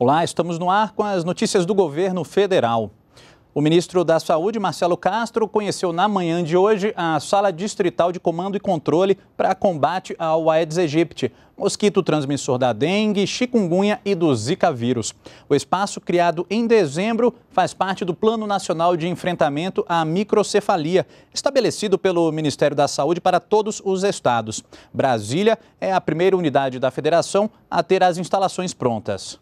Olá, estamos no ar com as notícias do governo federal. O ministro da Saúde, Marcelo Castro, conheceu na manhã de hoje a Sala Distrital de Comando e Controle para combate ao Aedes aegypti, mosquito transmissor da dengue, chikungunya e do Zika vírus. O espaço, criado em dezembro, faz parte do Plano Nacional de Enfrentamento à Microcefalia, estabelecido pelo Ministério da Saúde para todos os estados. Brasília é a primeira unidade da federação a ter as instalações prontas.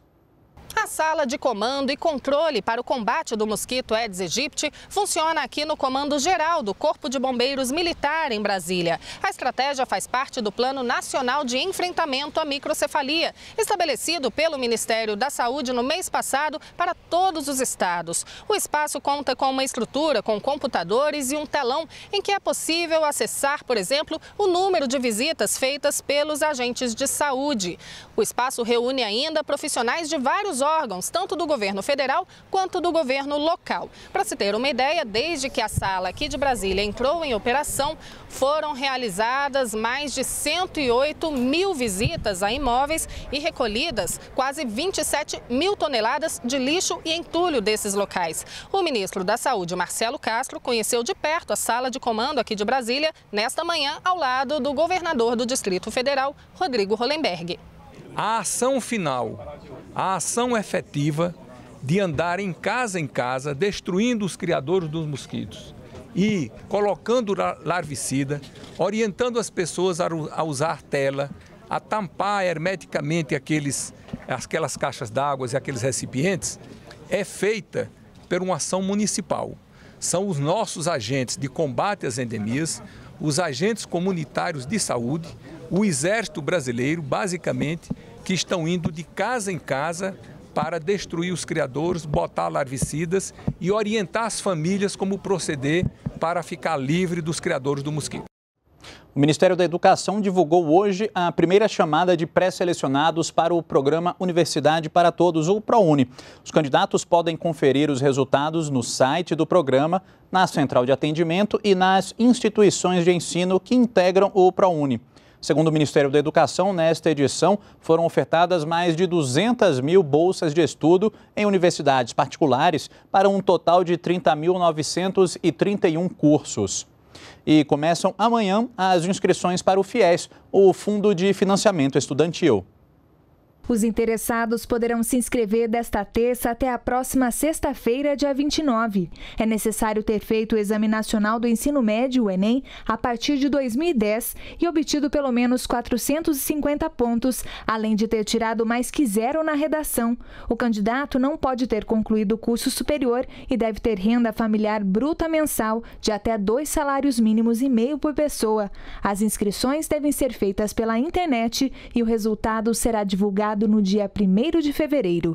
A sala de comando e controle para o combate do mosquito Aedes aegypti funciona aqui no Comando Geral do Corpo de Bombeiros Militar em Brasília. A estratégia faz parte do Plano Nacional de Enfrentamento à Microcefalia, estabelecido pelo Ministério da Saúde no mês passado para todos os estados. O espaço conta com uma estrutura com computadores e um telão em que é possível acessar, por exemplo, o número de visitas feitas pelos agentes de saúde. O espaço reúne ainda profissionais de vários órgãos, tanto do governo federal quanto do governo local. Para se ter uma ideia, desde que a sala aqui de Brasília entrou em operação, foram realizadas mais de 108 mil visitas a imóveis e recolhidas quase 27 mil toneladas de lixo e entulho desses locais. O ministro da Saúde, Marcelo Castro, conheceu de perto a sala de comando aqui de Brasília nesta manhã, ao lado do governador do Distrito Federal, Rodrigo Hollenberg. A ação final a ação efetiva de andar em casa em casa, destruindo os criadores dos mosquitos e colocando larvicida, orientando as pessoas a usar tela, a tampar hermeticamente aqueles, aquelas caixas d'água e aqueles recipientes, é feita por uma ação municipal. São os nossos agentes de combate às endemias, os agentes comunitários de saúde, o Exército Brasileiro, basicamente, que estão indo de casa em casa para destruir os criadores, botar larvicidas e orientar as famílias como proceder para ficar livre dos criadores do mosquito. O Ministério da Educação divulgou hoje a primeira chamada de pré-selecionados para o programa Universidade para Todos, ou ProUni. Os candidatos podem conferir os resultados no site do programa, na central de atendimento e nas instituições de ensino que integram o ProUni. Segundo o Ministério da Educação, nesta edição foram ofertadas mais de 200 mil bolsas de estudo em universidades particulares para um total de 30.931 cursos. E começam amanhã as inscrições para o FIES, o Fundo de Financiamento Estudantil. Os interessados poderão se inscrever desta terça até a próxima sexta-feira, dia 29. É necessário ter feito o Exame Nacional do Ensino Médio, o Enem, a partir de 2010 e obtido pelo menos 450 pontos, além de ter tirado mais que zero na redação. O candidato não pode ter concluído o curso superior e deve ter renda familiar bruta mensal de até dois salários mínimos e meio por pessoa. As inscrições devem ser feitas pela internet e o resultado será divulgado no dia 1 de fevereiro.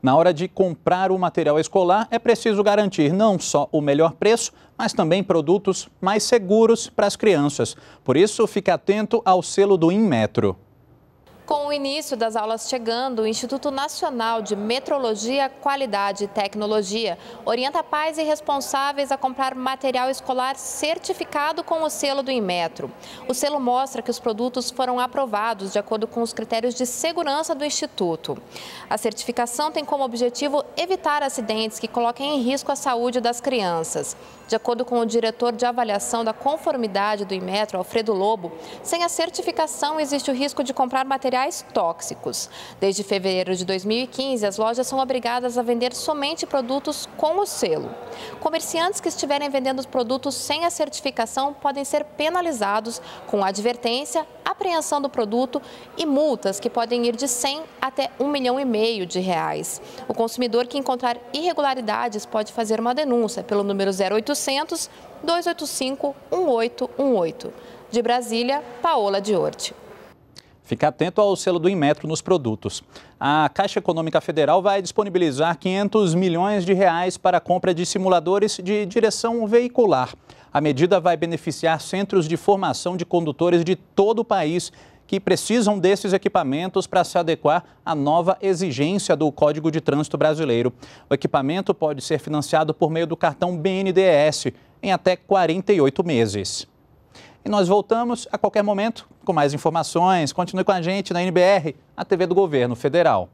Na hora de comprar o material escolar, é preciso garantir não só o melhor preço, mas também produtos mais seguros para as crianças. Por isso, fique atento ao selo do Inmetro. Com o início das aulas chegando, o Instituto Nacional de Metrologia, Qualidade e Tecnologia orienta pais e responsáveis a comprar material escolar certificado com o selo do Inmetro. O selo mostra que os produtos foram aprovados de acordo com os critérios de segurança do Instituto. A certificação tem como objetivo evitar acidentes que coloquem em risco a saúde das crianças. De acordo com o diretor de avaliação da conformidade do Inmetro, Alfredo Lobo, sem a certificação existe o risco de comprar material tóxicos. Desde fevereiro de 2015, as lojas são obrigadas a vender somente produtos com o selo. Comerciantes que estiverem vendendo produtos sem a certificação podem ser penalizados com advertência, apreensão do produto e multas que podem ir de 100 até 1 milhão e meio de reais. O consumidor que encontrar irregularidades pode fazer uma denúncia pelo número 0800 285 1818. De Brasília, Paola Diorti. Fique atento ao selo do Inmetro nos produtos. A Caixa Econômica Federal vai disponibilizar 500 milhões de reais para a compra de simuladores de direção veicular. A medida vai beneficiar centros de formação de condutores de todo o país que precisam desses equipamentos para se adequar à nova exigência do Código de Trânsito Brasileiro. O equipamento pode ser financiado por meio do cartão BNDES em até 48 meses. E nós voltamos a qualquer momento com mais informações. Continue com a gente na NBR, a TV do Governo Federal.